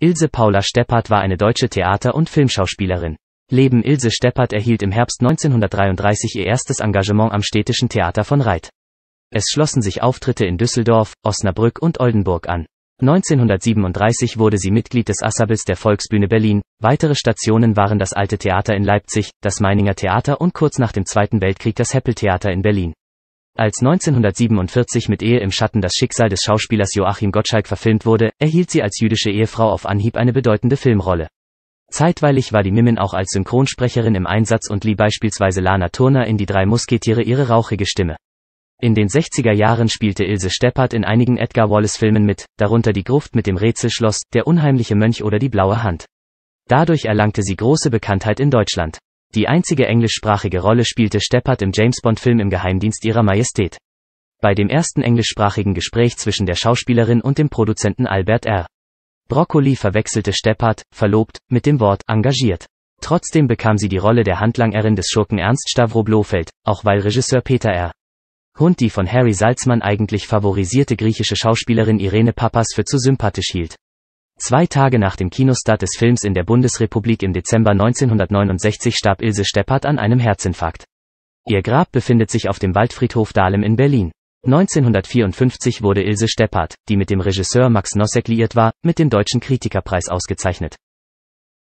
Ilse Paula Steppert war eine deutsche Theater- und Filmschauspielerin. Leben Ilse Steppert erhielt im Herbst 1933 ihr erstes Engagement am Städtischen Theater von Reit. Es schlossen sich Auftritte in Düsseldorf, Osnabrück und Oldenburg an. 1937 wurde sie Mitglied des Assabels der Volksbühne Berlin, weitere Stationen waren das Alte Theater in Leipzig, das Meininger Theater und kurz nach dem Zweiten Weltkrieg das Heppel-Theater in Berlin. Als 1947 mit Ehe im Schatten das Schicksal des Schauspielers Joachim Gottschalk verfilmt wurde, erhielt sie als jüdische Ehefrau auf Anhieb eine bedeutende Filmrolle. Zeitweilig war die Mimin auch als Synchronsprecherin im Einsatz und lieh beispielsweise Lana Turner in Die drei Musketiere ihre rauchige Stimme. In den 60er Jahren spielte Ilse Steppert in einigen Edgar Wallace-Filmen mit, darunter Die Gruft mit dem Rätselschloss, Der unheimliche Mönch oder Die blaue Hand. Dadurch erlangte sie große Bekanntheit in Deutschland. Die einzige englischsprachige Rolle spielte Steppard im James-Bond-Film Im Geheimdienst ihrer Majestät. Bei dem ersten englischsprachigen Gespräch zwischen der Schauspielerin und dem Produzenten Albert R. Broccoli verwechselte Steppard, verlobt, mit dem Wort engagiert. Trotzdem bekam sie die Rolle der Handlangerin des Schurken Ernst Stavro Blofeld, auch weil Regisseur Peter R. Hund die von Harry Salzmann eigentlich favorisierte griechische Schauspielerin Irene Papas für zu sympathisch hielt. Zwei Tage nach dem Kinostart des Films in der Bundesrepublik im Dezember 1969 starb Ilse Steppert an einem Herzinfarkt. Ihr Grab befindet sich auf dem Waldfriedhof Dahlem in Berlin. 1954 wurde Ilse Steppert, die mit dem Regisseur Max Nossek liiert war, mit dem Deutschen Kritikerpreis ausgezeichnet.